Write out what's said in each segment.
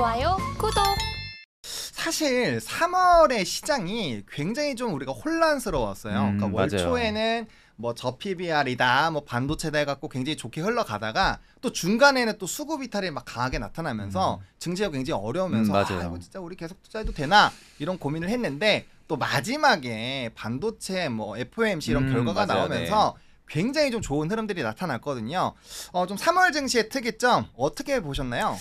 좋아요, 구독. 사실 3월의 시장이 굉장히 좀 우리가 혼란스러웠어요. 그러니까 음, 그러니까 월 맞아요. 초에는 뭐저 PBR이다, 뭐, 뭐 반도체다 해갖고 굉장히 좋게 흘러가다가 또 중간에는 또 수급 이탈이 막 강하게 나타나면서 음. 증시가 굉장히 어려우면서 음, 아 이거 진짜 우리 계속 투자해도 되나 이런 고민을 했는데 또 마지막에 반도체 뭐 FOMC 이런 음, 결과가 맞아요. 나오면서 네. 굉장히 좀 좋은 흐름들이 나타났거든요. 어, 좀 3월 증시의 특이점 어떻게 보셨나요?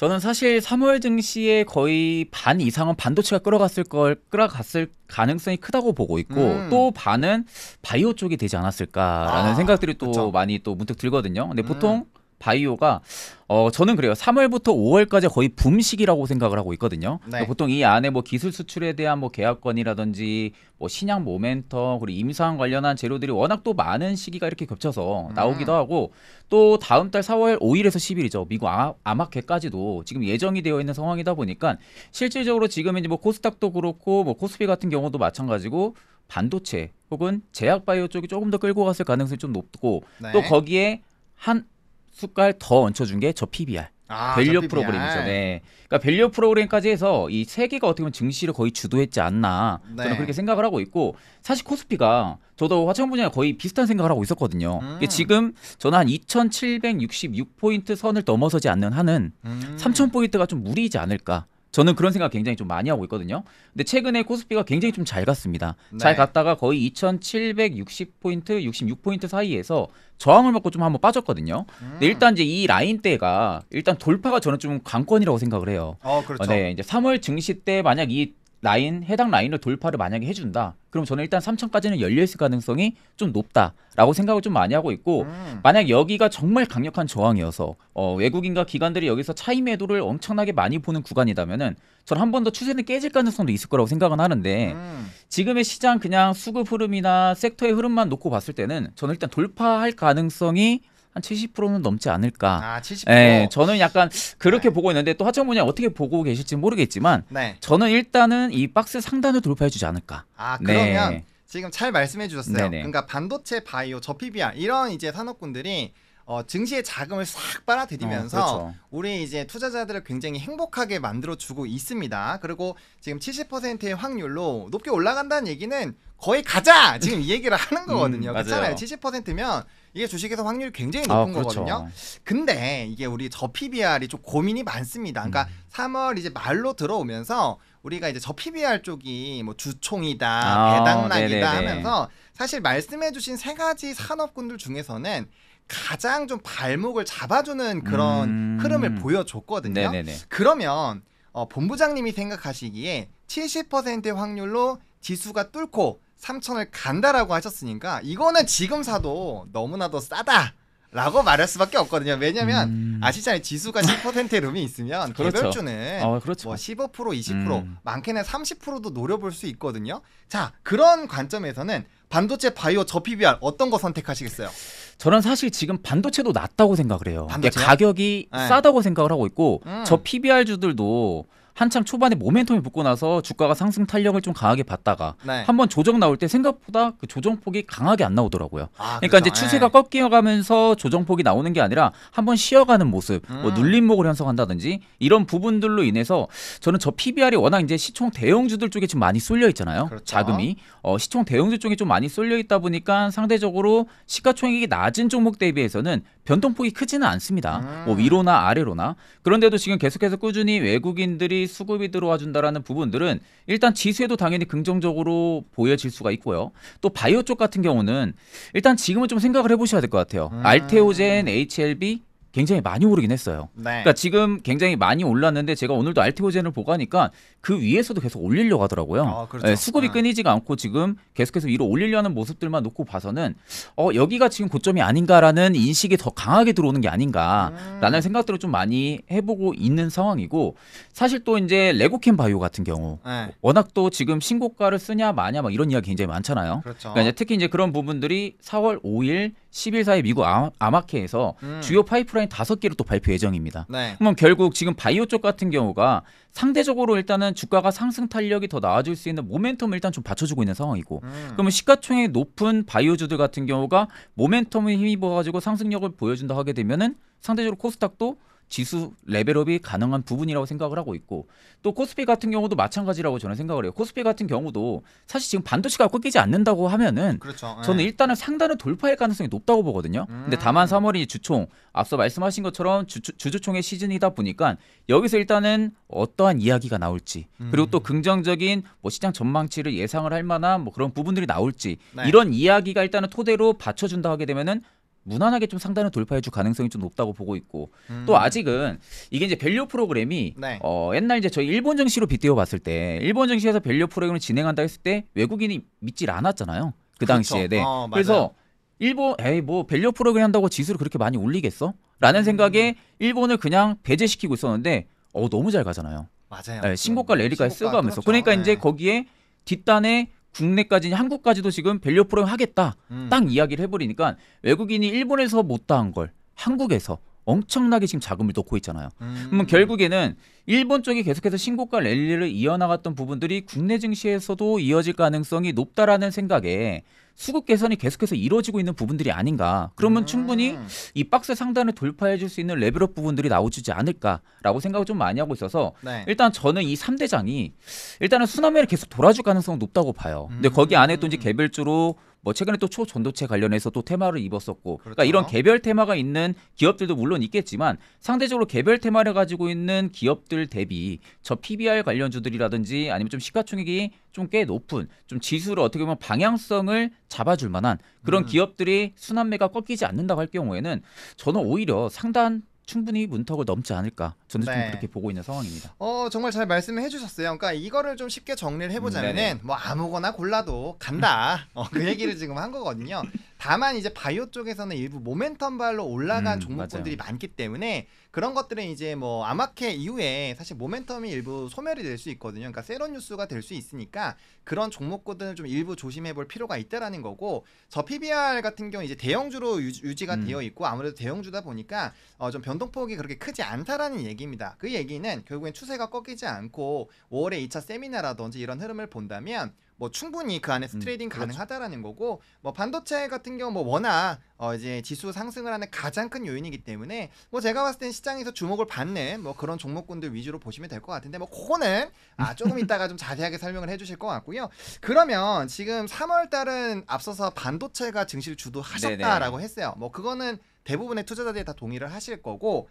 저는 사실 3월 증시에 거의 반 이상은 반도체가 끌어갔을 걸 끌어갔을 가능성이 크다고 보고 있고 음. 또 반은 바이오 쪽이 되지 않았을까라는 아, 생각들이 또 그쵸. 많이 또 문득 들거든요. 근데 보통 음. 바이오가 어 저는 그래요. 3월부터 5월까지 거의 붐 시기라고 생각을 하고 있거든요. 네. 그러니까 보통 이 안에 뭐 기술 수출에 대한 뭐 계약권이라든지 뭐 신약 모멘텀 그리고 임상 관련한 재료들이 워낙 또 많은 시기가 이렇게 겹쳐서 음. 나오기도 음. 하고 또 다음 달 4월 5일에서 10일이죠. 미국 아, 아마해까지도 지금 예정이 되어 있는 상황이다 보니까 실질적으로 지금 이제 뭐 코스닥도 그렇고 뭐 코스피 같은 경우도 마찬가지고 반도체 혹은 제약 바이오 쪽이 조금 더 끌고 갔을 가능성이 좀 높고 네. 또 거기에 한 숟갈 더 얹혀준 게 저 PBR. 아, 밸류 프로그램이죠. 네. 그러니까 밸류 프로그램까지 해서 이 세 개가 어떻게 보면 증시를 거의 주도했지 않나 네. 저는 그렇게 생각을 하고 있고 사실 코스피가 저도 화천 분야 거의 비슷한 생각을 하고 있었거든요. 음. 지금 저는 한 2,766포인트 선을 넘어서지 않는 한은 음. 3,000포인트가 좀 무리이지 않을까. 저는 그런 생각 굉장히 좀 많이 하고 있거든요. 근데 최근에 코스피가 굉장히 좀 잘 갔습니다. 네. 잘 갔다가 거의 2,760포인트, 66포인트 사이에서 저항을 받고 좀 한번 빠졌거든요. 음. 근데 일단 이제 이 라인대가 일단 돌파가 저는 좀 관건이라고 생각을 해요. 어, 그렇죠. 어, 네, 이제 3월 증시 때 만약 이 라인 해당 라인을 돌파를 만약에 해준다 그럼 저는 일단 3천까지는 열려있을 가능성이 좀 높다라고 생각을 좀 많이 하고 있고 음. 만약 여기가 정말 강력한 저항이어서 어, 외국인과 기관들이 여기서 차이 매도를 엄청나게 많이 보는 구간이다면은 저는 한 번 더 추세는 깨질 가능성도 있을 거라고 생각은 하는데 음. 지금의 시장 그냥 수급 흐름이나 섹터의 흐름만 놓고 봤을 때는 저는 일단 돌파할 가능성이 한 70%는 넘지 않을까. 아, 70%. 예, 저는 약간 그렇게 네. 보고 있는데 또하청분이 어떻게 보고 계실지 모르겠지만 네. 저는 일단은 이 박스 상단을 돌파해 주지 않을까. 아, 네. 그러면 네. 지금 잘 말씀해 주셨어요. 네네. 그러니까 반도체 바이오, 저피비아 이런 이제 산업군들이 어, 증시의 자금을 싹 빨아들이면서 어, 그렇죠. 우리 이제 투자자들을 굉장히 행복하게 만들어주고 있습니다. 그리고 지금 70%의 확률로 높게 올라간다는 얘기는 거의 가자! 지금 이 얘기를 하는 음, 거거든요. 음, 그렇잖아요. 70%면 이게 주식에서 확률이 굉장히 아, 높은 아, 그렇죠. 거거든요. 근데 이게 우리 저 PBR이 좀 고민이 많습니다. 그러니까 음. 3월 이제 말로 들어오면서 우리가 이제 저 PBR 쪽이 뭐 주총이다, 아, 배당락이다 하면서 사실 말씀해주신 세 가지 산업군들 중에서는 가장 좀 발목을 잡아주는 그런 음... 흐름을 보여줬거든요. 네네네. 그러면 어, 본부장님이 생각하시기에 70%의 확률로 지수가 뚫고 3천을 간다라고 하셨으니까 이거는 지금 사도 너무나도 싸다. 라고 말할 수밖에 없거든요. 왜냐면 음... 아시잖아요. 지수가 10%의 룸이 있으면 그 개별주는 어, 그렇죠. 뭐 15%, 20% 음... 많게는 30%도 노려볼 수 있거든요. 자 그런 관점에서는 반도체 바이오 저 PBR 어떤 거 선택하시겠어요? 저는 사실 지금 반도체도 낮다고 생각을 해요. 그러니까 반도체 가격이 네. 싸다고 생각을 하고 있고 음. 저 PBR 주들도 한참 초반에 모멘텀이 붙고 나서 주가가 상승 탄력을 좀 강하게 봤다가 네. 한번 조정 나올 때 생각보다 그 조정폭이 강하게 안 나오더라고요. 아, 그러니까 그렇죠. 이제 추세가 네. 꺾여가면서 조정폭이 나오는 게 아니라 한번 쉬어가는 모습, 뭐 음. 뭐 눌림목을 형성한다든지 이런 부분들로 인해서 저는 저 PBR이 워낙 이제 시총 대형주들 쪽에 좀 많이 쏠려 있잖아요. 그렇죠. 자금이 어, 시총 대형주 쪽에 좀 많이 쏠려 있다 보니까 상대적으로 시가총액이 낮은 종목 대비해서는 변동폭이 크지는 않습니다. 뭐 음. 뭐 위로나 아래로나 그런데도 지금 계속해서 꾸준히 외국인들이 수급이 들어와 준다라는 부분들은 일단 지수에도 당연히 긍정적으로 보여질 수가 있고요. 또 바이오 쪽 같은 경우는 일단 지금은 좀 생각을 해보셔야 될 것 같아요. 음. 알테오젠, HLB 굉장히 많이 오르긴 했어요. 네. 그러니까 지금 굉장히 많이 올랐는데 제가 오늘도 알티오젠을 보고하니까 그 위에서도 계속 올리려고 하더라고요. 아, 그렇죠. 네, 수급이 네. 끊이지가 않고 지금 계속해서 위로 올리려는 모습들만 놓고 봐서는 어, 여기가 지금 고점이 아닌가라는 인식이 더 강하게 들어오는 게 아닌가라는 음. 생각들을 좀 많이 해보고 있는 상황이고 사실 또 이제 레고캠 바이오 같은 경우 네. 워낙 또 지금 신고가를 쓰냐 마냐 막 이런 이야기 굉장히 많잖아요. 그렇죠. 그러니까 이제 특히 이제 그런 부분들이 4월 5일, 10일 사이 미국 아마케에서 음. 주요 파이프라인 파이프라인 다섯 개를 또 발표 예정입니다. 네. 그럼 결국 지금 바이오 쪽 같은 경우가 상대적으로 일단은 주가가 상승 탄력이 더 나아질 수 있는 모멘텀을 일단 좀 받쳐주고 있는 상황이고 음. 그러면 시가총액 높은 바이오주들 같은 경우가 모멘텀에 힘입어 가지고 상승력을 보여준다 하게 되면은 상대적으로 코스닥도 지수 레벨업이 가능한 부분이라고 생각을 하고 있고 또 코스피 같은 경우도 마찬가지라고 저는 생각을 해요. 코스피 같은 경우도 사실 지금 반도체가 꺾이지 않는다고 하면은 그렇죠. 예. 저는 일단은 상단을 돌파할 가능성이 높다고 보거든요. 음. 근데 다만 3월이 주총 앞서 말씀하신 것처럼 주, 주총의 시즌이다 보니까 여기서 일단은 어떠한 이야기가 나올지 그리고 또 음. 긍정적인 뭐 시장 전망치를 예상을 할 만한 뭐 그런 부분들이 나올지 네. 이런 이야기가 일단은 토대로 받쳐준다 하게 되면은 무난하게 좀 상단을 돌파해 줄 가능성이 좀 높다고 보고 있고 음. 또 아직은 이게 이제 밸류 프로그램이 네. 어, 옛날 이제 저희 일본 정시로 빗대어 봤을 때 일본 정시에서 밸류 프로그램을 진행한다 했을 때 외국인이 믿질 않았잖아요 그 그렇죠. 당시에 그렇죠. 네 어, 그래서 일본 에이 뭐 밸류 프로그램 한다고 지수를 그렇게 많이 올리겠어? 라는 음. 생각에 음. 일본을 그냥 배제시키고 있었는데 어 너무 잘 가잖아요 맞아요 네, 신고가 레리가 음, 쓰고 하면서 그렇죠. 그러니까 네. 이제 거기에 뒷단에 국내까지 한국까지도 지금 밸류 프로그램 하겠다 음. 딱 이야기를 해버리니까 외국인이 일본에서 못다한 걸 한국에서 엄청나게 지금 자금을 넣고 있잖아요. 음. 그러면 결국에는 일본 쪽이 계속해서 신고가 랠리를 이어나갔던 부분들이 국내 증시에서도 이어질 가능성이 높다라는 생각에 수급 개선이 계속해서 이루어지고 있는 부분들이 아닌가. 그러면 음. 충분히 이 박스 상단을 돌파해 줄 수 있는 레벨업 부분들이 나오지 않을까라고 생각을 좀 많이 하고 있어서 네. 일단 저는 이 3대장이 일단은 수나미를 계속 돌아줄 가능성이 높다고 봐요. 근데 음. 거기 안에 또 이제 개별주으로 뭐 최근에 또 초전도체 관련해서 또 테마를 입었었고 그러니까 그렇죠. 그러니까 이런 개별 테마가 있는 기업들도 물론 있겠지만 상대적으로 개별 테마를 가지고 있는 기업들 대비 저 PBR 관련주들이라든지 아니면 좀 시가총액이 좀 꽤 높은 좀 지수를 어떻게 보면 방향성을 잡아줄 만한 그런 음. 기업들이 순환매가 꺾이지 않는다고 할 경우에는 저는 오히려 상단 충분히 문턱을 넘지 않을까 저는 네. 좀 그렇게 보고 있는 상황입니다. 어 정말 잘 말씀해 주셨어요. 그러니까 이거를 좀 쉽게 정리를 해보자면은 음, 뭐 아무거나 골라도 간다. 어, 그 얘기를 지금 한 거거든요. 다만 이제 바이오 쪽에서는 일부 모멘텀 발로 올라간 음, 종목군들이 많기 때문에 그런 것들은 이제 뭐 아마케 이후에 사실 모멘텀이 일부 소멸이 될 수 있거든요. 그러니까 세로 뉴스가 될 수 있으니까 그런 종목군들은 좀 일부 조심해 볼 필요가 있다라는 거고 저 PBR 같은 경우 이제 대형주로 유지, 가 음. 되어 있고 아무래도 대형주다 보니까 어좀 변동폭이 그렇게 크지 않다라는 얘기입니다. 그 얘기는 결국엔 추세가 꺾이지 않고 5월에 2차 세미나라든지 이런 흐름을 본다면 뭐 충분히 그 안에서 음, 트레이딩 그 가능하다라는 거고 뭐 반도체 같은 경우 뭐 워낙 어 이제 지수 상승을 하는 가장 큰 요인이기 때문에 뭐 제가 봤을 땐 시장에서 주목을 받는 뭐 그런 종목군들 위주로 보시면 될 것 같은데 뭐 그거는 아 조금 이따가 좀 자세하게 설명을 해주실 것 같고요. 그러면 지금 3월 달은 앞서서 반도체가 증시를 주도하셨다라고 했어요. 뭐 그거는 대부분의 투자자들이 다 동의를 하실 거고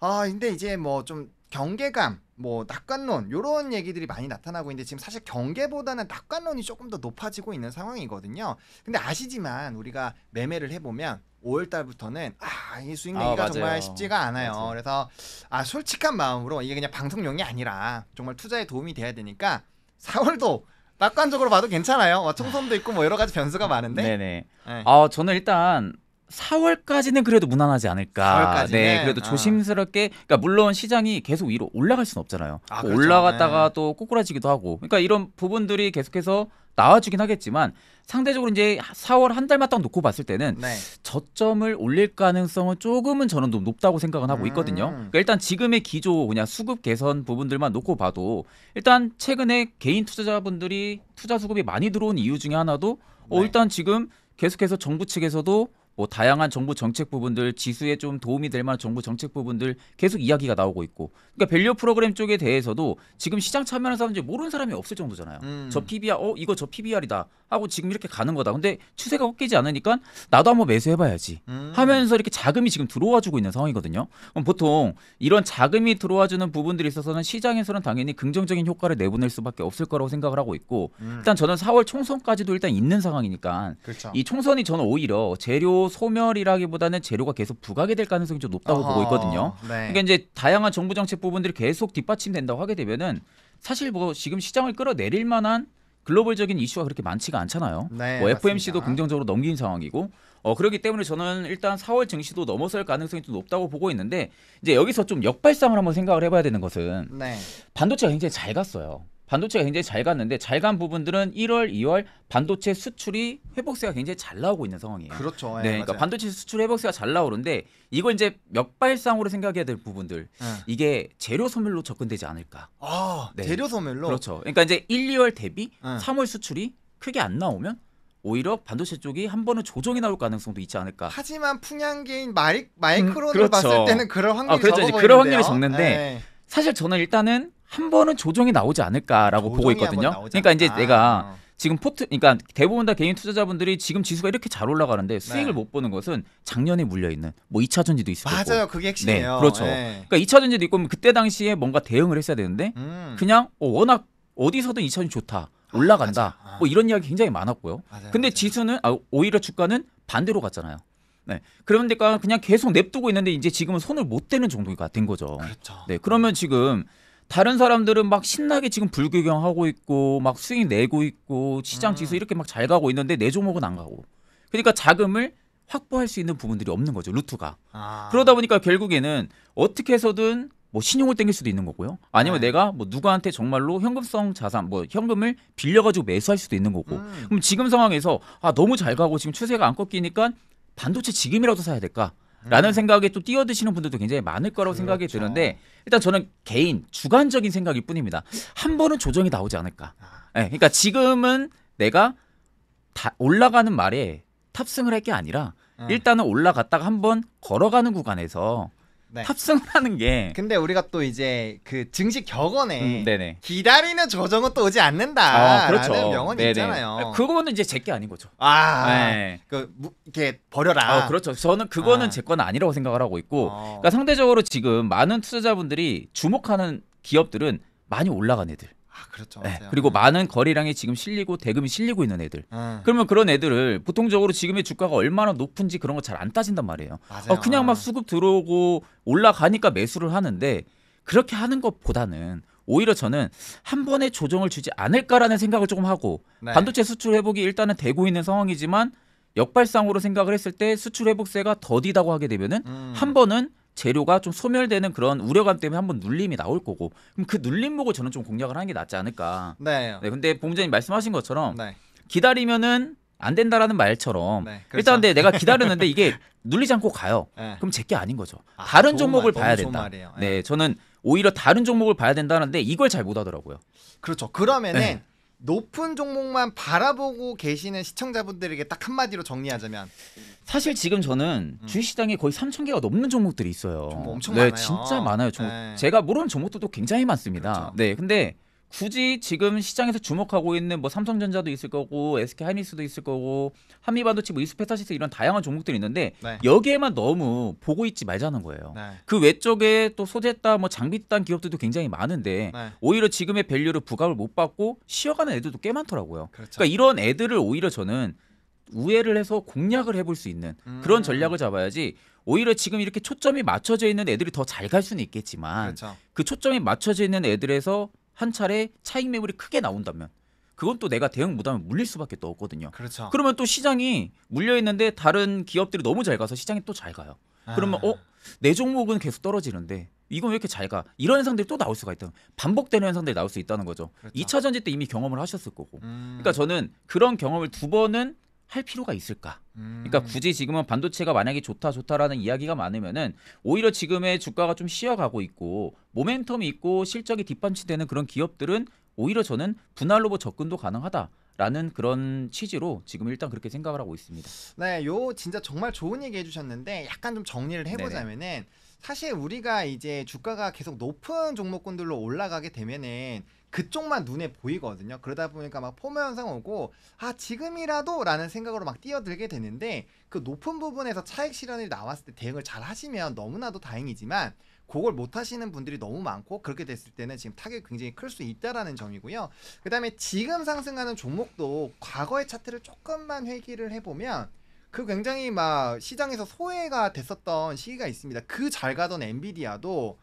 아 근데 이제 뭐좀 경계감, 뭐 낙관론 이런 얘기들이 많이 나타나고 있는데 지금 사실 경계보다는 낙관론이 조금 더 높아지고 있는 상황이거든요. 근데 아시지만 우리가 매매를 해보면 5월 달부터는 아, 이 수익 내기가 아, 정말 쉽지가 않아요. 맞아요. 그래서 아, 솔직한 마음으로 이게 그냥 방송용이 아니라 정말 투자에 도움이 돼야 되니까 4월도 낙관적으로 봐도 괜찮아요. 뭐 청소선도 있고 뭐 여러 가지 변수가 많은데. 네네. 네. 아, 저는 일단 4월까지는 그래도 무난하지 않을까. 4월까지는? 네, 그래도 아. 조심스럽게. 그러니까 물론 시장이 계속 위로 올라갈 수는 없잖아요. 아, 뭐 그렇죠. 올라갔다가 네. 또 꼬꾸라지기도 하고. 그러니까 이런 부분들이 계속해서 나와주긴 하겠지만 상대적으로 이제 4월 한 달만 딱 놓고 봤을 때는 네. 저점을 올릴 가능성은 조금은 저는 높다고 생각은 하고 음. 있거든요. 음. 그러니까 일단 지금의 기조 그냥 수급 개선 부분들만 놓고 봐도 일단 최근에 개인 투자자분들이 투자 수급이 많이 들어온 이유 중에 하나도 어, 네. 일단 지금 계속해서 정부 측에서도 뭐 다양한 정부 정책 부분들 지수에 좀 도움이 될 만한 정부 정책 부분들 계속 이야기가 나오고 있고 그러니까 밸류 프로그램 쪽에 대해서도 지금 시장 참여하는 사람들 이 모르는 사람이 없을 정도잖아요. 음. 저 PBR 어 이거 저 PBR이다 하고 지금 이렇게 가는 거다. 근데 추세가 꺾이지 않으니까 나도 한번 매수해봐야지 음. 하면서 이렇게 자금이 지금 들어와주고 있는 상황이거든요. 그럼 보통 이런 자금이 들어와주는 부분들이 있어서는 시장에서는 당연히 긍정적인 효과를 내보낼 수밖에 없을 거라고 생각을 하고 있고 음. 일단 저는 4월 총선까지도 일단 있는 상황이니까 그렇죠. 이 총선이 저는 오히려 재료 소멸이라기보다는 재료가 계속 부각이 될 가능성이 좀 높다고 어허, 보고 있거든요. 네. 그러니까 이제 다양한 정부 정책 부분들이 계속 뒷받침된다고 하게 되면은 사실 뭐 지금 시장을 끌어내릴 만한 글로벌적인 이슈가 그렇게 많지가 않잖아요. 네, 뭐 FMC도 긍정적으로 넘긴 상황이고 어 그렇기 때문에 저는 일단 4월 증시도 넘어설 가능성이 좀 높다고 보고 있는데 이제 여기서 좀 역발상을 한번 생각을 해봐야 되는 것은 네. 반도체가 굉장히 잘 갔어요. 반도체가 굉장히 잘 갔는데 잘 간 부분들은 1월, 2월 반도체 수출이 회복세가 굉장히 잘 나오고 있는 상황이에요. 그렇죠. 네, 네 그러니까 맞아요. 반도체 수출 회복세가 잘 나오는데 이걸 이제 역발상으로 생각해야 될 부분들 네. 이게 재료 소멸로 접근되지 않을까. 아, 네. 재료 소멸로. 그렇죠. 그러니까 이제 1, 2월 대비 네. 예. 3월 수출이 크게 안 나오면 오히려 반도체 쪽이 한 번은 조정이 나올 가능성도 있지 않을까. 하지만 풍향계인 마이, 크론을 음, 그렇죠. 봤을 때는 그럴 아, 확률이 아, 그렇죠. 적어 보이는데요. 그럴 확률이 적는데 에 사실 저는 일단은 한 번은 조정이 나오지 않을까라고 보고 있거든요. 그러니까 이제 내가 아. 지금 포트 그러니까 대부분 다 개인 투자자분들이 지금 지수가 이렇게 잘 올라가는데 수익을 네. 못 보는 것은 작년에 물려 있는 뭐 2차 전지도 있을 맞아 거고. 맞아요. 그게 핵심이에요. 네, 그렇죠. 네. 그러니까 2차 전지도 있고 그때 당시에 뭔가 대응을 했어야 되는데 음. 그냥 어, 워낙 어디서든 2차 전지 좋다. 아, 올라간다. 아, 뭐 이런 이야기 굉장히 많았고요. 맞아요, 근데 맞아요. 지수는 아, 오히려 주가는 반대로 갔잖아요. 네. 그러니까 그냥 계속 냅두고 있는데 이제 지금은 손을 못 대는 정도가 된 거죠. 그렇죠. 네. 그러면 지금 다른 사람들은 막 신나게 지금 불규경하고 있고 막 수익 내고 있고 시장 지수 음. 이렇게 막 잘 가고 있는데 내 종목은 안 가고. 그러니까 자금을 확보할 수 있는 부분들이 없는 거죠 루트가 아. 그러다 보니까 결국에는 어떻게 해서든 뭐 신용을 땡길 수도 있는 거고요 아니면 네. 내가 뭐 누구한테 정말로 현금성 자산 뭐 현금을 빌려가지고 매수할 수도 있는 거고 음. 그럼 지금 상황에서 아 너무 잘 가고 지금 추세가 안 꺾이니까 반도체 지금이라도 사야 될까 라는 음. 생각에 또 뛰어드시는 분들도 굉장히 많을 거라고 그렇죠. 생각이 드는데 일단 저는 개인 주관적인 생각일 뿐입니다. 한 번은 조정이 나오지 않을까. 네, 그러니까 지금은 내가 다 올라가는 말에 탑승을 할 게 아니라 음. 일단은 올라갔다가 한 번 걸어가는 구간에서 네. 탑승 하는 게 근데 우리가 또 이제 그 증식 격언에 음, 기다리는 조정은 또 오지 않는다. 아, 그렇죠. 명언이 네네. 있잖아요. 아, 그거는 이제 제 게 아닌 거죠. 아, 네. 그 무- 이렇게 버려라. 어, 그렇죠. 저는 그거는 아. 제건 아니라고 생각을 하고 있고, 어. 그러니까 상대적으로 지금 많은 투자자분들이 주목하는 기업들은 많이 올라간 애들. 아, 그렇죠. 네. 그리고 네. 많은 거래량이 지금 실리고 대금이 실리고 있는 애들. 음. 그러면 그런 애들을 보통적으로 지금의 주가가 얼마나 높은지 그런 거 잘 안 따진단 말이에요. 어, 그냥 막 네. 수급 들어오고 올라가니까 매수를 하는데 그렇게 하는 것보다는 오히려 저는 한 번에 조정을 주지 않을까라는 생각을 조금 하고 네. 반도체 수출 회복이 일단은 되고 있는 상황이지만 역발상으로 생각을 했을 때 수출 회복세가 더디다고 하게 되면은 음. 한 번은 재료가 좀 소멸되는 그런 우려감 때문에 한번 눌림이 나올 거고 그럼 그 눌림 보고 저는 좀 공략을 하는 게 낫지 않을까. 네. 네 근데 봉자님 말씀하신 것처럼 네. 기다리면은 안 된다라는 말처럼 네, 그렇죠. 일단 근데 내가 기다렸는데 이게 눌리지 않고 가요. 네. 그럼 제 게 아닌 거죠. 아, 다른 종목을 말, 봐야 된다. 네. 네. 저는 오히려 다른 종목을 봐야 된다는데 이걸 잘못 하더라고요. 그렇죠. 그러면은 네. 높은 종목만 바라보고 계시는 시청자분들에게 딱 한마디로 정리하자면 사실 지금 저는 음. 주식시장에 거의 3천 개가 넘는 종목들이 있어요. 엄청 네, 많아요. 진짜 많아요. 종목. 네. 제가 모르는 종목들도 굉장히 많습니다. 그렇죠. 네, 근데 굳이 지금 시장에서 주목하고 있는 뭐 삼성전자도 있을 거고 SK 하이닉스도 있을 거고 한미반도체, 뭐 이스페타시스 이런 다양한 종목들이 있는데 네. 여기에만 너무 보고 있지 말자는 거예요. 네. 그 외쪽에 또 소재 딴뭐 장비 딴 기업들도 굉장히 많은데 네. 오히려 지금의 밸류를 부각을 못 받고 쉬어가는 애들도 꽤 많더라고요. 그렇죠. 그러니까 이런 애들을 오히려 저는 우회를 해서 공략을 해볼 수 있는 그런 음. 전략을 잡아야지 오히려 지금 이렇게 초점이 맞춰져 있는 애들이 더 잘 갈 수는 있겠지만 그렇죠. 그 초점이 맞춰져 있는 애들에서 한 차례 차익 매물이 크게 나온다면 그건 또 내가 대응 못하면 물릴 수밖에 또 없거든요. 그렇죠. 그러면 또 시장이 물려 있는데 다른 기업들이 너무 잘 가서 시장이 또 잘 가요. 아. 그러면 어? 어내 종목은 계속 떨어지는데 이건 왜 이렇게 잘 가? 이런 현상들이 또 나올 수가 있다. 반복되는 현상들이 나올 수 있다는 거죠. 그렇죠. 2차 전지 때 이미 경험을 하셨을 거고. 음. 그러니까 저는 그런 경험을 두 번은 할 필요가 있을까? 그러니까 음. 그러니까 굳이 지금은 반도체가 만약에 좋다 좋다라는 이야기가 많으면은 오히려 지금의 주가가 좀 쉬어가고 있고 모멘텀이 있고 실적이 뒷받침되는 그런 기업들은 오히려 저는 분할 로봇 접근도 가능하다. 라는 그런 취지로 지금 일단 그렇게 생각을 하고 있습니다. 네, 요 진짜 정말 좋은 얘기 해주셨는데 약간 좀 정리를 해보자면은 네네. 사실 우리가 이제 주가가 계속 높은 종목군들로 올라가게 되면은 그쪽만 눈에 보이거든요. 그러다 보니까 막 포모 현상 오고 아 지금이라도라는 생각으로 막 뛰어들게 되는데 그 높은 부분에서 차익 실현이 나왔을 때 대응을 잘 하시면 너무나도 다행이지만 그걸 못 하시는 분들이 너무 많고 그렇게 됐을 때는 지금 타격이 굉장히 클 수 있다라는 점이고요. 그다음에 지금 상승하는 종목도 과거의 차트를 조금만 회기를 해보면 그 굉장히 막 시장에서 소외가 됐었던 시기가 있습니다. 그 잘 가던 엔비디아도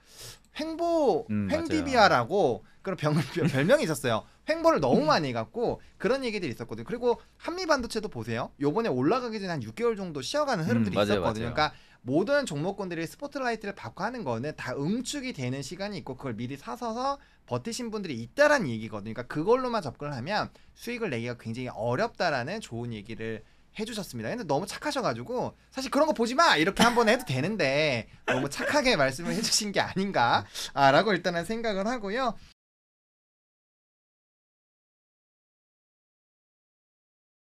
횡보 음, 횡디비아라고 그런 병, 별명이 있었어요. 횡보를 너무 음. 많이 갖고 그런 얘기들이 있었거든요. 그리고 한미 반도체도 보세요. 요번에 올라가기 전에 한 6개월 정도 쉬어가는 음, 흐름들이 음, 맞아요, 있었거든요. 맞아요. 그러니까 모든 종목군들이 스포트라이트를 받고 하는 거는 다 응축이 되는 시간이 있고 그걸 미리 사서서 버티신 분들이 있다라는 얘기거든요. 그러니까 그걸로만 접근을 하면 수익을 내기가 굉장히 어렵다라는 좋은 얘기를 해주셨습니다. 근데 너무 착하셔가지고 사실 그런 거 보지 마 이렇게 한번 해도 되는데 너무 착하게 말씀을 해주신 게 아닌가라고 일단은 생각을 하고요.